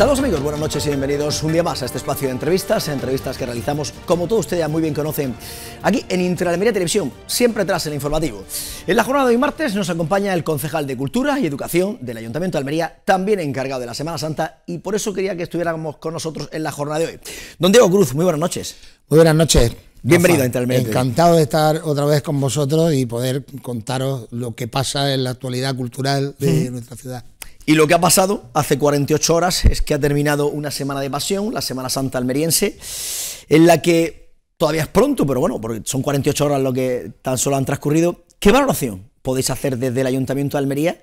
Saludos amigos, buenas noches y bienvenidos un día más a este espacio de entrevistas, entrevistas que realizamos, como todos ustedes ya muy bien conocen, aquí en Intralmería Televisión, siempre tras el informativo. En la jornada de hoy martes nos acompaña el concejal de Cultura y Educación del Ayuntamiento de Almería, también encargado de la Semana Santa, y por eso quería que estuviéramos con nosotros en la jornada de hoy. Don Diego Cruz, muy buenas noches. Muy buenas noches. Bienvenido a Intralmería. Encantado de estar otra vez con vosotros y poder contaros lo que pasa en la actualidad cultural de nuestra ciudad. Y lo que ha pasado hace 48 horas es que ha terminado una semana de pasión, la Semana Santa almeriense, en la que todavía es pronto, pero bueno, porque son 48 horas lo que tan solo han transcurrido. ¿Qué valoración podéis hacer desde el Ayuntamiento de Almería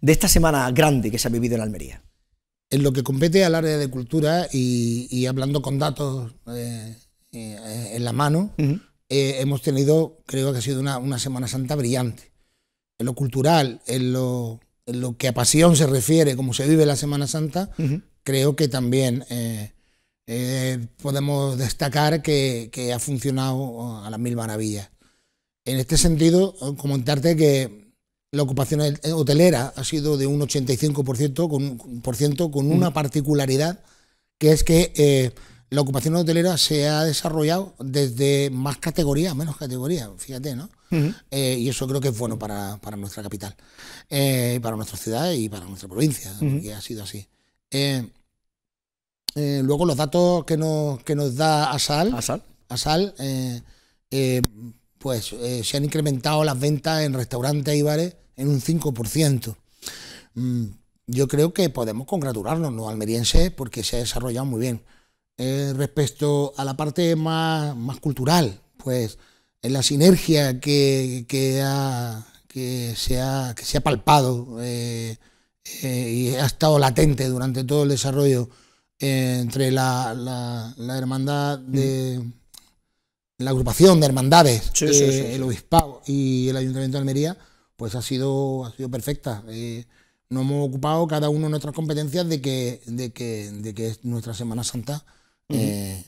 de esta semana grande que se ha vivido en Almería? En lo que compete al área de cultura y, hablando con datos eh, eh, en la mano, eh, hemos tenido, creo que ha sido una Semana Santa brillante. En lo cultural, en lo lo que a pasión se refiere, como se vive la Semana Santa, creo que también eh, eh, podemos destacar que, ha funcionado oh, a las mil maravillas. En este sentido, oh, comentarte que la ocupación eh, hotelera ha sido de un 85% con, con una particularidad, que es que la ocupación hotelera se ha desarrollado desde más categorías, menos categorías, fíjate, ¿no? Eh, y eso creo que es bueno para, nuestra capital, eh, para nuestra ciudad y para nuestra provincia, que ha sido así. Eh, luego los datos que nos, que nos da ASAL, ASAL, pues se han incrementado las ventas en restaurantes y bares en un 5%. Mm, yo creo que podemos congratularnos los almerienses porque se ha desarrollado muy bien. Eh, respecto a la parte más, más cultural, pues en la sinergia que, ha, que, se, ha, que se ha palpado eh, eh, y ha estado latente durante todo el desarrollo entre la, la, hermandad mm. de... La agrupación de hermandades, el obispado y el ayuntamiento de Almería, pues ha sido, ha sido perfecta ...no hemos ocupado cada uno de nuestras competencias de que, de que, de que es nuestra Semana Santa eh,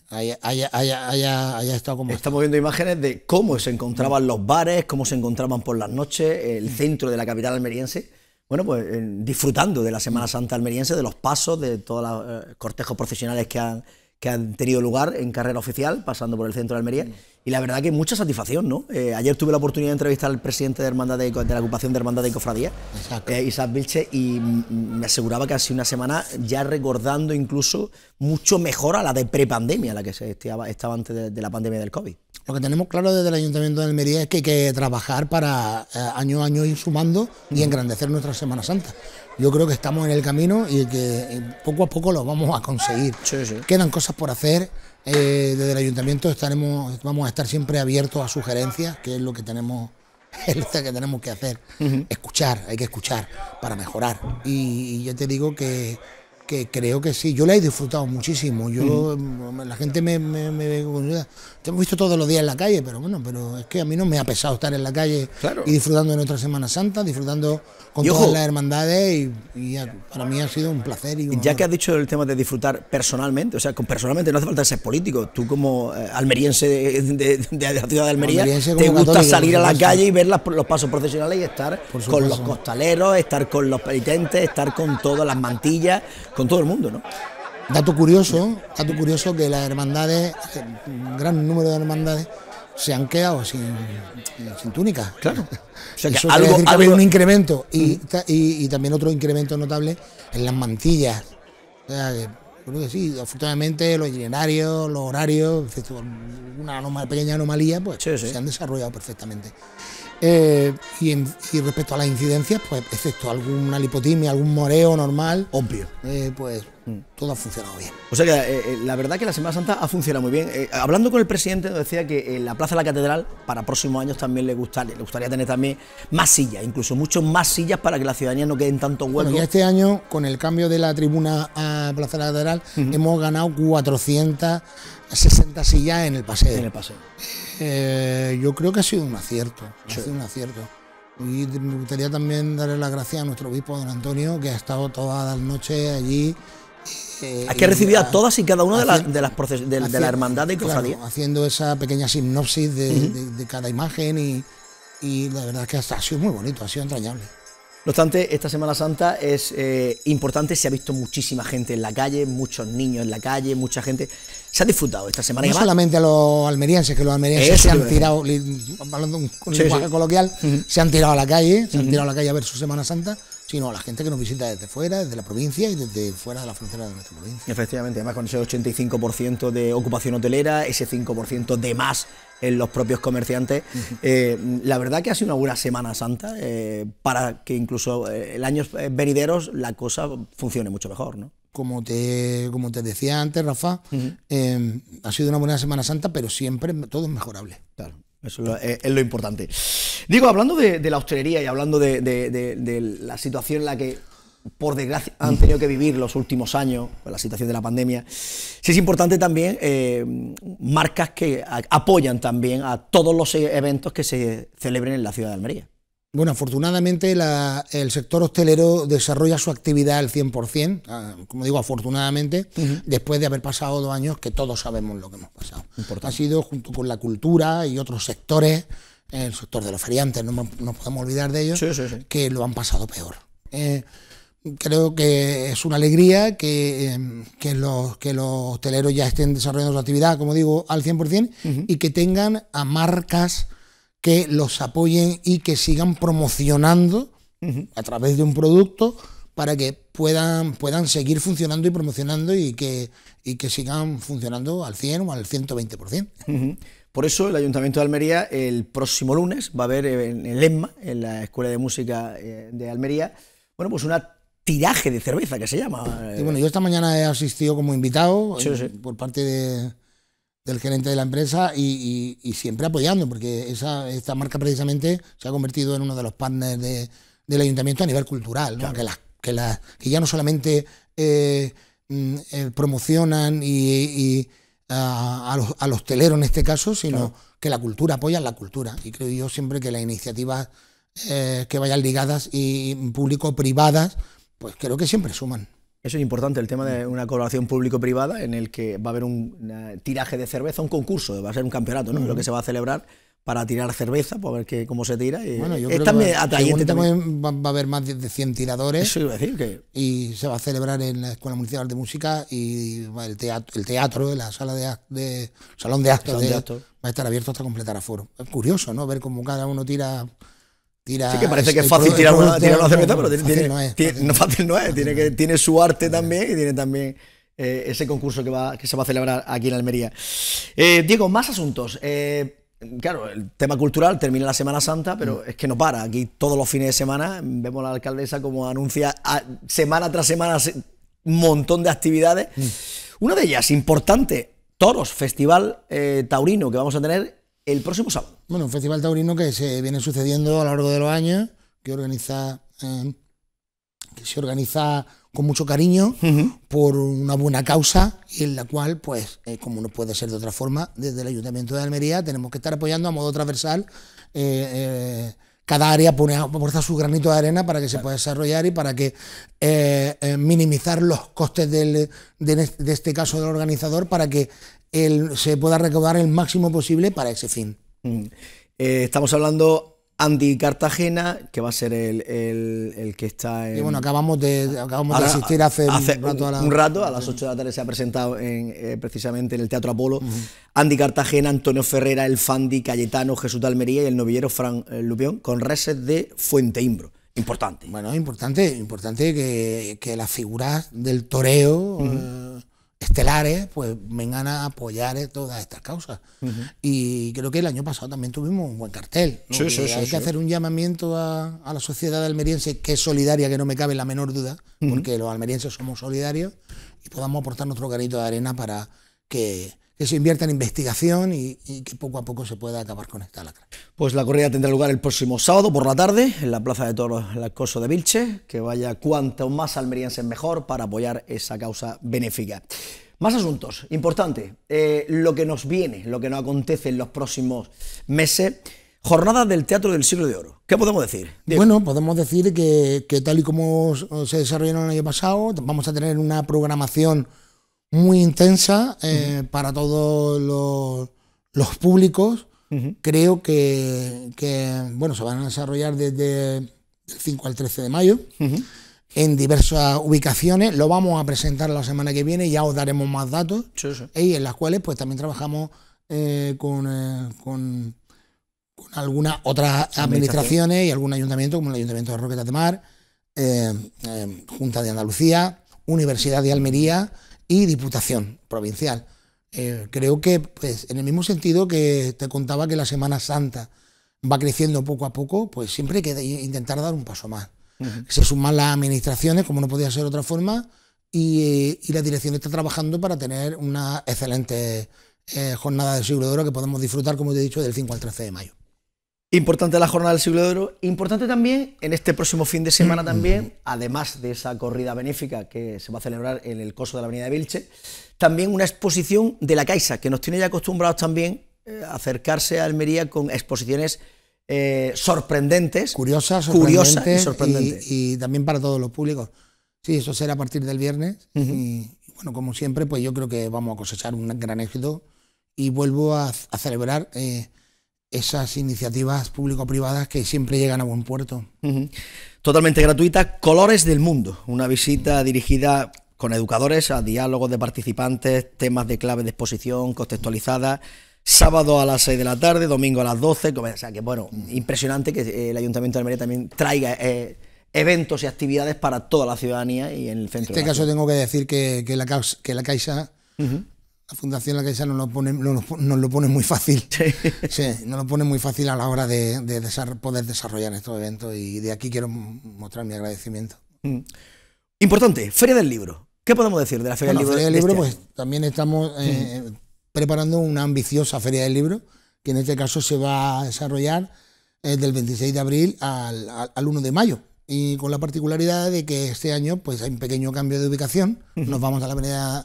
como. Estamos viendo imágenes de cómo se encontraban los bares, cómo se encontraban por las noches, el mm. centro de la capital almeriense. Bueno, pues eh, disfrutando de la Semana mm. Santa almeriense, de los pasos, de todos los eh, cortejos profesionales que han, que han tenido lugar en carrera oficial, pasando por el centro de Almería. Mm y la verdad que mucha satisfacción, ¿no? Eh, ayer tuve la oportunidad de entrevistar al presidente de, Hermandad de, la ocupación de Hermandad de Cofradía, eh, Isaac Vilche, y me aseguraba que ha una semana ya recordando incluso mucho mejor a la de prepandemia, la que se estaba, antes de, la pandemia del COVID. Lo que tenemos claro desde el Ayuntamiento de Almería es que hay que trabajar para eh, año a año ir sumando y engrandecer nuestra Semana Santa. Yo creo que estamos en el camino y que poco a poco lo vamos a conseguir. Quedan cosas por hacer eh, desde el ayuntamiento estaremos, vamos a estar siempre abiertos a sugerencias, que es lo que tenemos, que, tenemos que hacer. Escuchar, hay que escuchar para mejorar. Y, y yo te digo que que creo que sí. Yo la he disfrutado muchísimo. Yo mm, la gente me, me, me, te hemos visto todos los días en la calle, pero bueno, pero es que a mí no me ha pesado estar en la calle y disfrutando de nuestra Semana Santa, disfrutando con todas las hermandades y, para mí ha sido un placer. Y ya que has dicho el tema de disfrutar personalmente, o sea, personalmente no hace falta ser político. Tú como eh, almeriense de, la ciudad de Almería, te gusta salir a la calle y ver las, los pasos profesionales y estar con los costaleros, estar con los penitentes, estar con todas las mantillas con todo el mundo, ¿no? Dato curioso, dato curioso que las hermandades, un gran número de hermandades, se han quedado sin, túnica. Claro. un incremento mm. y, y, también otro incremento notable en las mantillas. O sea, que, sí, afortunadamente los itinerarios, los horarios, una pequeña anomalía, pues se han desarrollado perfectamente. Eh, y, respecto a las incidencias, pues excepto alguna lipotimia, algún moreo normal, obvio, eh, pues mm. todo ha funcionado bien. O sea que eh, la verdad que la Semana Santa ha funcionado muy bien. hablando con el presidente, nos decía que en la Plaza de la Catedral para próximos años también le, gustaría le gustaría tener también más sillas, incluso mucho más sillas para que la ciudadanía no quede en tanto hueco. Bueno, y este año, con el cambio de la tribuna a Plaza de la Catedral, hemos ganado 460 sillas en el paseo. En el paseo eh, yo creo que ha sido un acierto. Ha sido un acierto. Y me gustaría también darle las gracias a nuestro obispo don Antonio, que ha estado todas las noches allí. Eh, Hay que a eh, todas y cada una de las, de, de, la hermandad de haciendo esa pequeña sinopsis de, cada imagen y, y la verdad es que ha sido muy bonito, ha sido entrañable. No obstante, esta Semana Santa es eh, importante, se ha visto muchísima gente en la calle, muchos niños en la calle, mucha gente. Se ha disfrutado esta semana. No solamente a los almerienses, que los almerienses se han tirado, hablando de un coloquial, se han tirado a la calle, se han tirado a la calle a ver su Semana Santa sino a la gente que nos visita desde fuera, desde la provincia y desde fuera de la frontera de nuestra provincia. Efectivamente, además con ese 85% de ocupación hotelera, ese 5% de más en los propios comerciantes. Eh, la verdad que ha sido una buena Semana Santa eh, para que incluso eh, el año venideros la cosa funcione mucho mejor, ¿no? Como te, como te decía antes, Rafa, ha sido una buena Semana Santa, pero siempre todo es mejorable. Claro. Eso es lo, importante. Digo, hablando de, la hostelería y hablando de, la situación en la que, por desgracia, han tenido que vivir los últimos años, pues, la situación de la pandemia, sí es importante también eh, marcas que apoyan también a todos los e-, eventos que se celebren en la ciudad de Almería. Bueno, afortunadamente el sector hostelero desarrolla su actividad al 100%, ah, como digo, afortunadamente, después de haber pasado dos años que todos sabemos lo que hemos pasado. Ha sido junto con la cultura y otros sectores, el sector de los feriantes, no nos podemos olvidar de ellos, que lo han pasado peor. Eh, creo que es una alegría em, que, los, que los hosteleros ya estén desarrollando su actividad, como digo, al 100% y que tengan a marcas que los apoyen y que sigan promocionando a través de un producto para que puedan, puedan seguir funcionando y promocionando y que, y que sigan funcionando al 100 o al 120%. Por eso el Ayuntamiento de Almería el próximo lunes va a haber en el ESMA, en la Escuela de Música eh, de Almería, bueno, pues una tiraje de cerveza que se llama. Eh. bueno, yo esta mañana he asistido como invitado eh, por parte de, del gerente de la empresa y, siempre apoyando, porque esa, esta marca precisamente se ha convertido en uno de los partners del ayuntamiento a nivel cultural, que, que, que ya no solamente eh, mm, eh, promocionan y, a, los, teleros en este caso, sino que la cultura apoya la cultura. Y creo yo siempre que las iniciativas eh, que vayan ligadas y público-privadas, pues creo que siempre suman. Eso es importante, el tema de una colaboración público-privada en el que va a haber un tiraje de cerveza, un concurso, va a ser un campeonato, ¿no? Lo que se va a celebrar para tirar cerveza, para ver cómo se tira. bueno, yo creo que va, a haber más de 100 tiradores. Eso iba a decir que... Y se va a celebrar en la Escuela Municipal de Música y el teatro, el la sala de, de salón de actos, de actos va a estar abierto hasta completar aforo. Es curioso, ¿no? Ver cómo cada uno tira sí, que parece que es fácil tirar una, de pero tiene, no, fácil no es. Tiene, que, tiene su arte también y tiene también eh, ese concurso que, que se va a celebrar aquí en Almería. Eh, Diego, más asuntos. Eh, claro, el tema cultural termina la Semana Santa, pero mm. es que no para. Aquí todos los fines de semana vemos a la alcaldesa como anuncia semana tras semana un montón de actividades. Mm. Una de ellas, importante, Toros, Festival Taurino, que vamos a tener el próximo sábado. Bueno, un festival taurino que se viene sucediendo a lo largo de los años, que organiza, eh, que se organiza con mucho cariño por una buena causa y en la cual, pues, eh, como no puede ser de otra forma, desde el Ayuntamiento de Almería tenemos que estar apoyando a modo transversal. Eh, cada área pone, aporta su granito de arena para que se pueda desarrollar y para que minimizar los costes de, de, este caso del organizador para que se pueda recaudar el máximo posible para ese fin. Mm. Eh, estamos hablando Andy Cartagena, que va a ser el, que está en... bueno, acabamos de, asistir hace, un, rato a las 8 de la tarde se ha presentado en, eh, precisamente en el Teatro Apolo. Andy Cartagena, Antonio Ferrera, El Fandi, Cayetano, Jesús de Almería y el novillero Fran eh, Lupión, con reses de Fuente Imbro. Importante. Bueno, importante, importante que, que las figuras del toreo estelares, pues vengan a apoyar todas estas causas. Y creo que el año pasado también tuvimos un buen cartel. hay que hacer un llamamiento a, la sociedad almeriense, que es solidaria, que no me cabe la menor duda, porque los almerienses somos solidarios y podamos aportar nuestro granito de arena para que que se invierta en investigación y, que poco a poco se pueda acabar con esta lacra. Pues la corrida tendrá lugar el próximo sábado por la tarde en la Plaza de Toros Coso de Vilche. Que vaya cuanto más almerienses mejor para apoyar esa causa benéfica. Más asuntos, importante, eh, lo que nos viene, lo que nos acontece en los próximos meses. Jornada del Teatro del Siglo de Oro. ¿Qué podemos decir? Bueno, podemos decir que, tal y como se desarrollaron el año pasado, vamos a tener una programación muy intensa eh, para todos los, públicos. Creo que, bueno, se van a desarrollar desde el 5 al 13 de mayo en diversas ubicaciones. Lo vamos a presentar la semana que viene, ya os daremos más datos. ¿eh? en las cuales pues también trabajamos eh, con, con, algunas otras administraciones y algún ayuntamiento, como el Ayuntamiento de Roquetas de Mar, Junta de Andalucía, Universidad de Almería y Diputación Provincial. Eh, creo que, pues, en el mismo sentido que te contaba que la Semana Santa va creciendo poco a poco, pues siempre hay que intentar dar un paso más. Se suman las administraciones, como no podía ser de otra forma, y, la dirección está trabajando para tener una excelente eh, jornada de seguro de oro que podemos disfrutar, como te he dicho, del 5 al 13 de mayo. Importante la jornada del siglo de oro, importante también en este próximo fin de semana mm. también, además de esa corrida benéfica que se va a celebrar en el coso de la Avenida de Vilche, también una exposición de la Caixa, que nos tiene ya acostumbrados también a eh, acercarse a Almería con exposiciones eh, sorprendentes. Curiosas, sorprendentes, y, sorprendentes. también para todos los públicos. Sí, eso será a partir del viernes. Y bueno, como siempre, pues yo creo que vamos a cosechar un gran éxito y vuelvo a, celebrar... Eh, esas iniciativas público-privadas que siempre llegan a buen puerto. Totalmente gratuita, Colores del Mundo, una visita dirigida con educadores a diálogos de participantes, temas de clave de exposición contextualizada, sábado a las 6 de la tarde, domingo a las 12, o sea que bueno, impresionante que eh, el Ayuntamiento de Almería también traiga... Eh, eventos y actividades para toda la ciudadanía y en el este caso tengo que decir que, la, que la Caixa la Fundación La Caixa nos lo pone, nos lo pone muy fácil. Sí. lo pone muy fácil a la hora de, de poder desarrollar estos eventos y de aquí quiero mostrar mi agradecimiento. Mm. Importante, Feria del Libro. ¿Qué podemos decir de la Feria del Libro? Feria del Libro, este pues también estamos mm. eh, preparando una ambiciosa Feria del Libro, que en este caso se va a desarrollar eh, del 26 de abril al, al 1 de mayo y con la particularidad de que este año pues hay un pequeño cambio de ubicación. Nos vamos a la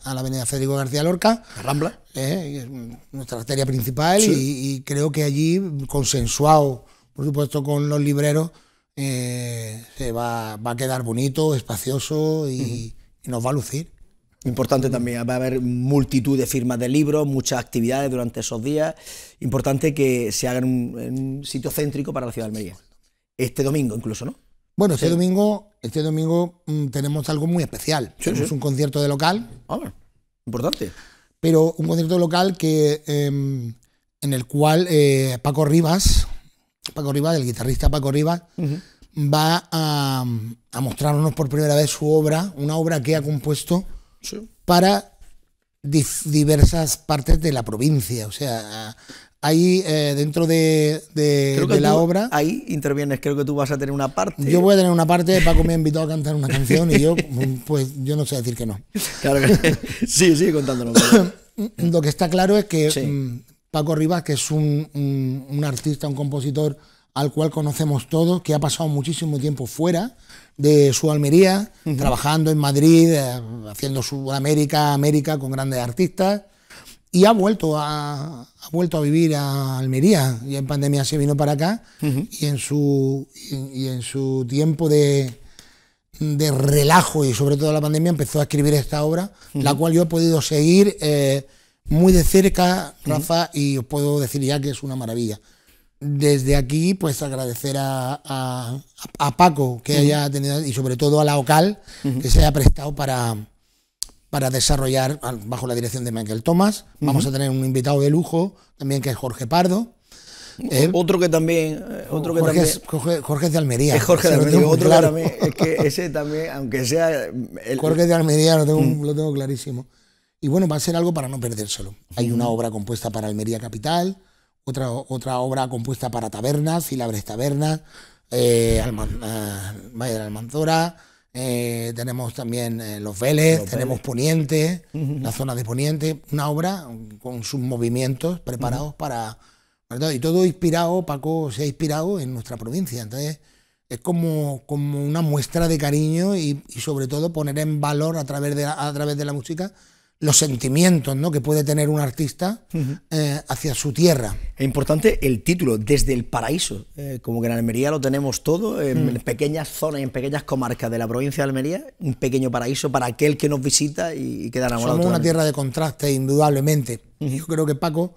avenida, Federico García Lorca, Rambla, eh, nuestra arteria principal, y, creo que allí, consensuado, por supuesto, con los libreros, eh, se va, a quedar bonito, espacioso y, nos va a lucir. Importante también, va a haber multitud de firmas de libros, muchas actividades durante esos días. Importante que se haga un, sitio céntrico para la ciudad de Almería. Este domingo incluso, ¿no? Bueno, este domingo, este domingo mm, tenemos algo muy especial. es un concierto de local. Ah, importante. Pero un concierto local que em, en el cual eh, Paco Rivas, Paco Rivas, el guitarrista Paco Rivas, va a, a, mostrarnos por primera vez su obra, una obra que ha compuesto para diversas partes de la provincia. O sea, Ahí, eh, dentro de, la obra. Ahí intervienes, creo que tú vas a tener una parte. Yo voy a tener una parte, Paco me ha invitado a cantar una canción y yo, pues, yo no sé decir que no. Claro que sí, sigue contándolo. Lo que está claro es que mm, Paco Rivas, que es un, artista, un compositor al cual conocemos todos, que ha pasado muchísimo tiempo fuera de su Almería, trabajando en Madrid, eh, haciendo su América, América con grandes artistas y ha vuelto a, ha vuelto a vivir a Almería. Y en pandemia se vino para acá y, en su, y, en su tiempo de, relajo y sobre todo la pandemia empezó a escribir esta obra, la cual yo he podido seguir eh, muy de cerca, Rafa, y os puedo decir ya que es una maravilla. Desde aquí, pues agradecer a, a Paco que haya tenido y sobre todo a la OCAL que se haya prestado para, para desarrollar ah, bajo la dirección de Michael Thomas. Vamos a tener un invitado de lujo también que es Jorge Pardo. Eh, otro que también. Eh, otro Jorge, de Almería. Es Jorge de Almería. Es que ese también, aunque sea. El, Jorge de Almería, lo tengo, mm. lo clarísimo. Y bueno, va a ser algo para no perdérselo. Hay una mm. obra compuesta para Almería Capital, otra, otra obra compuesta para Tabernas, Filabres Tabernas, eh, Mayer Almanzora. Eh, tenemos también eh, Los Vélez, tenemos Poniente, la zona de Poniente, una obra con sus movimientos preparados para, y todo inspirado, Paco se ha inspirado en nuestra provincia, entonces es como, como una muestra de cariño y, y sobre todo poner en valor a través de, a través de la música los sentimientos ¿no? que puede tener un artista eh, hacia su tierra. Es importante el título, Desde el Paraíso. Eh, como que en Almería lo tenemos todo, en mm. pequeñas zonas, en pequeñas comarcas de la provincia de Almería, un pequeño paraíso para aquel que nos visita y, queda enamorado. Somos una tierra de contraste, indudablemente. Yo creo que Paco,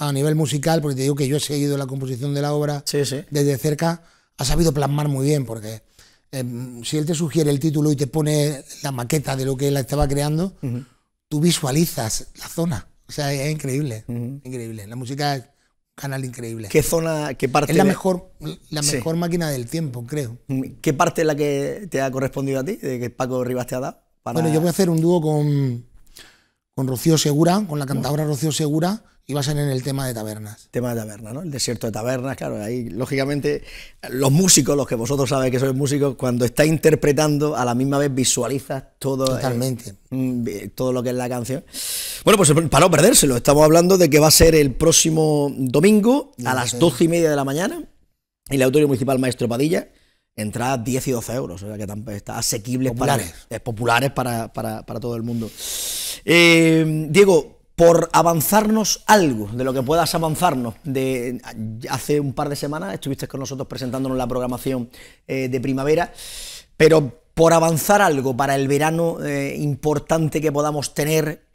a, nivel musical, porque te digo que yo he seguido la composición de la obra desde cerca, ha sabido plasmar muy bien, porque em, si él te sugiere el título y te pone la maqueta de lo que él estaba creando, tú visualizas la zona. O sea, es increíble, increíble. La música es un canal increíble. ¿Qué zona, qué parte? Es la mejor, la mejor máquina del tiempo, creo. Mm, ¿Qué parte es la que te ha correspondido a ti, de que Paco Rivas te ha dado? Bueno, yo voy a hacer un dúo con, con Rocío Segura, con la cantadora Rocío Segura, iba a ser en el tema de tabernas. Tema de tabernas, ¿no? El desierto de tabernas, claro, ahí lógicamente los músicos, los que vosotros sabéis que sois músicos, cuando está interpretando, a la misma vez visualizas todo, eh, Totalmente. Mm, todo lo que es la canción. Bueno, pues para no perdérselo, estamos hablando de que va a ser el próximo domingo a las doce y media de la mañana en el Auditorio Municipal Maestro Padilla entradas 10 y 12 euros, o sea que está asequibles populares. para, populares para, todo el mundo. Eh, Diego, por avanzarnos algo de lo que puedas avanzarnos, de, hace un par de semanas estuviste con nosotros presentándonos la programación eh, de primavera, pero por avanzar algo para el verano eh, importante que podamos tener,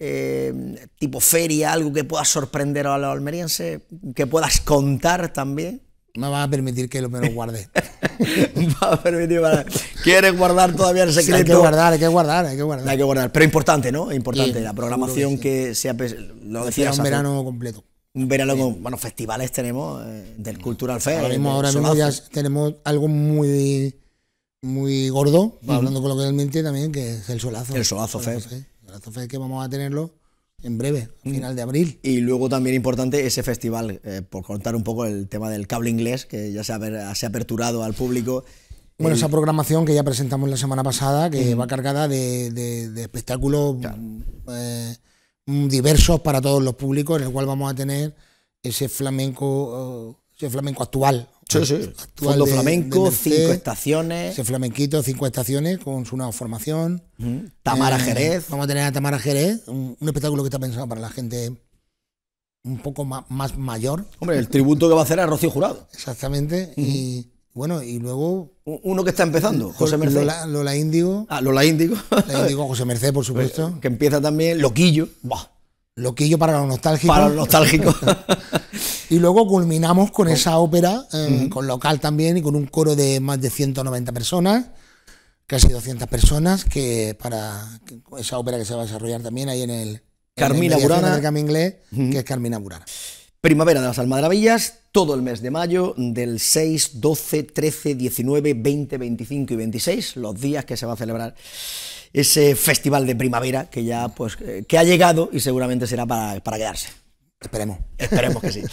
tipo feria, algo que pueda sorprender a los almerienses, que puedas contar también. No va a permitir que lo me guarde. va a permitir ¿Quieres guardar todavía el secreto? hay que guardar, hay que guardar, hay que guardar. Hay que guardar, pero importante, ¿no? Importante, la programación que, sea... Pues, lo decías un verano completo. Un verano con, bueno, festivales tenemos eh, del Cultural Fair. Ahora mismo, tenemos algo muy muy gordo, hablando con lo que también, que es el solazo. El solazo, Fe, el solazo Fair que vamos a tenerlo en breve, a mm. final de abril. Y luego también importante ese festival, eh, por contar un poco el tema del cable inglés, que ya se ha, se aperturado al público. Bueno, esa programación que ya presentamos la semana pasada, que va cargada de, espectáculos eh, mm, diversos para todos los públicos, en el cual vamos a tener ese flamenco, eh, ese flamenco actual, Sí, sí. Fondo flamenco, cinco estaciones. Ese flamenquito, cinco estaciones, con su nueva formación. Tamara eh, Jerez. Vamos a tener a Tamara Jerez, un, espectáculo que está pensado para la gente un poco más, mayor. Hombre, el tributo que va a hacer a Rocío Jurado. Exactamente. Y bueno, y luego. Uno que está empezando, José Merced. Lola, Indigo. Índigo. Ah, Lola Índigo. Lola Índigo, José Merced, por pues, supuesto. Que empieza también Loquillo. ¡Buah! Loquillo para los nostálgicos. Para los nostálgicos. y luego culminamos con esa ópera, eh, con local también y con un coro de más de 190 personas, casi 200 personas, que para esa ópera que se va a desarrollar también ahí en el. Carmina en que es Carmina Burana. Primavera de las Almadrabillas, todo el mes de mayo, del 6, 12, 13, 19, 20, 25 y 26, los días que se va a celebrar ese festival de primavera que ya pues eh, que ha llegado y seguramente será para, quedarse. Esperemos. Esperemos que sí.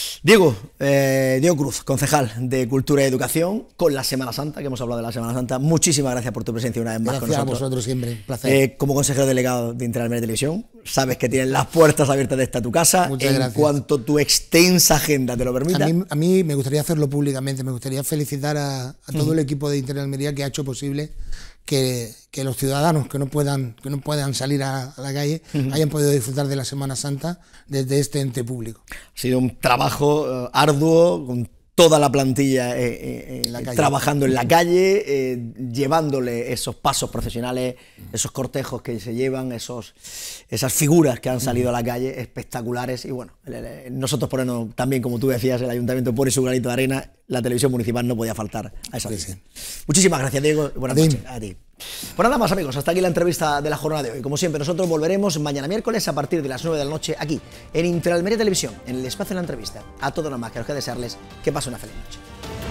Diego, eh, Diego Cruz, concejal de Cultura y Educación, con la Semana Santa, que hemos hablado de la Semana Santa. Muchísimas gracias por tu presencia una vez más gracias con nosotros. a vosotros siempre, placer. Eh, como consejero delegado de media Televisión, sabes que tienes las puertas abiertas de esta tu casa. Muchas en cuanto tu extensa agenda te lo permita. A mí, me gustaría hacerlo públicamente, me gustaría felicitar a, todo el equipo de Interalmería que ha hecho posible que, los ciudadanos que no puedan, que no puedan salir a, la calle hayan podido disfrutar de la Semana Santa desde este ente público. Ha sido un trabajo eh, arduo, con toda la plantilla eh, eh, trabajando en la calle, llevándole esos pasos profesionales, esos cortejos que se llevan, esos, esas figuras que han salido a la calle, espectaculares. Y bueno, nosotros ponemos también, como tú decías, el ayuntamiento pone su granito de arena la televisión municipal no podía faltar a esa sí, Muchísimas gracias, Diego. Buenas noches. A ti. Pues nada más, amigos, hasta aquí la entrevista de la jornada de hoy. Como siempre, nosotros volveremos mañana miércoles a partir de las 9 de la noche aquí, en Interalmería Televisión, en el espacio de la entrevista. A todos nada más, que os que desearles que pasen una feliz noche.